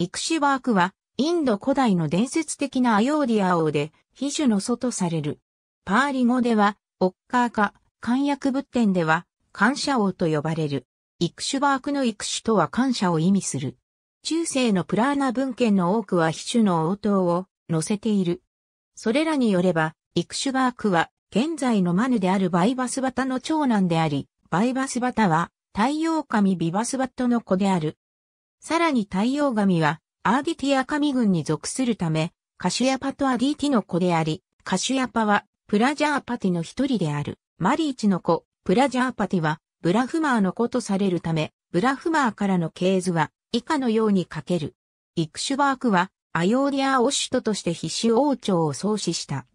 イクシュバークは、インド古代の伝説的なアヨーディア王で、秘書の祖とされる。パーリ語では、オッカーか、漢訳仏典では、感謝王と呼ばれる。イクシュバークのイクシュとは感謝を意味する。中世のプラーナ文献の多くは秘書の応答を載せている。それらによれば、イクシュバークは、現在のマヌであるバイバスバタの長男であり、バイバスバタは、太陽神ビバスバットの子である。さらに太陽神は、アーディティア神群に属するため、カシュヤパとアディティの子であり、カシュヤパは、プラジャーパティの一人である、マリーチの子、プラジャーパティは、ブラフマーの子とされるため、ブラフマーからの系図は、以下のように書ける。イクシュバークは、アヨーディア・オシュトとして必死王朝を創始した。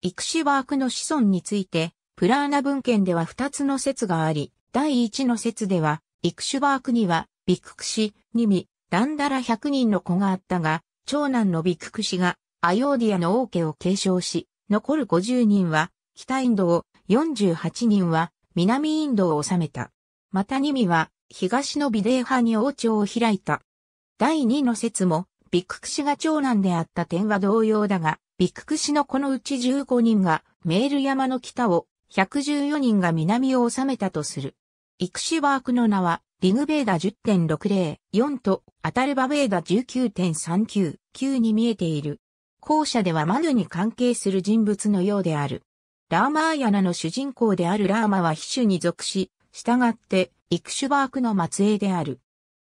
イクシュバークの子孫について、プラーナ文献では二つの説があり、第一の説では、イクシュバークには、ビククシ、ニミ、ランダラ100人の子があったが、長男のビククシがアヨーディアの王家を継承し、残る50人は北インドを、48人は南インドを治めた。またニミは東のビデー派に王朝を開いた。第2の説も、ビククシが長男であった点は同様だが、ビククシのこのうち15人がメール山の北を、114人が南を治めたとする。イクシバークの名は、リグベーダ10.60、4と、アタルバベーダ19.39、9に見えている。後者ではマヌに関係する人物のようである。ラーマーヤナの主人公であるラーマは秘種に属し、従って、イクシュバークの末裔である。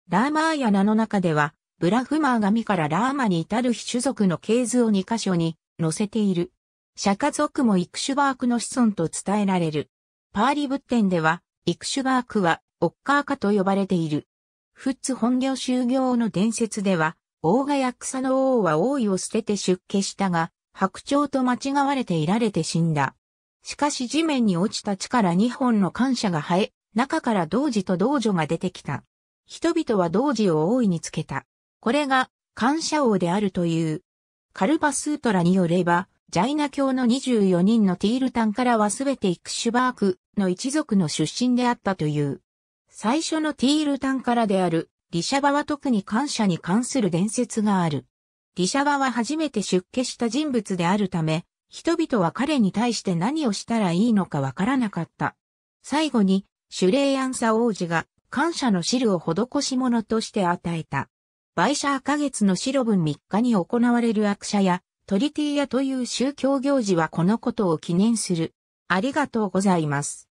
ラーマーヤナの中では、ブラフマー神からラーマに至る秘種族の系図を2箇所に載せている。釈迦族もイクシュバークの子孫と伝えられる。パーリ仏典では、イクシュバークは、オッカーカと呼ばれている。フッツ本業修行の伝説では、大賀や草の王は王位を捨てて出家したが、白鳥と間違われていられて死んだ。しかし地面に落ちた地から2本の感謝が生え、中から童子と童女が出てきた。人々は童子を王位につけた。これが、感謝王であるという。カルバスートラによれば、ジャイナ教の24人のティールタンからはすべてイクシュバーク、の一族の出身であったという。最初のティールタンからである、リシャバは特に感謝に関する伝説がある。リシャバは初めて出家した人物であるため、人々は彼に対して何をしたらいいのかわからなかった。最後に、シュレイアンサ王子が感謝の汁を施し物として与えた。バイシャー花月の白分3日に行われる悪者やトリティアという宗教行事はこのことを記念する。ありがとうございます。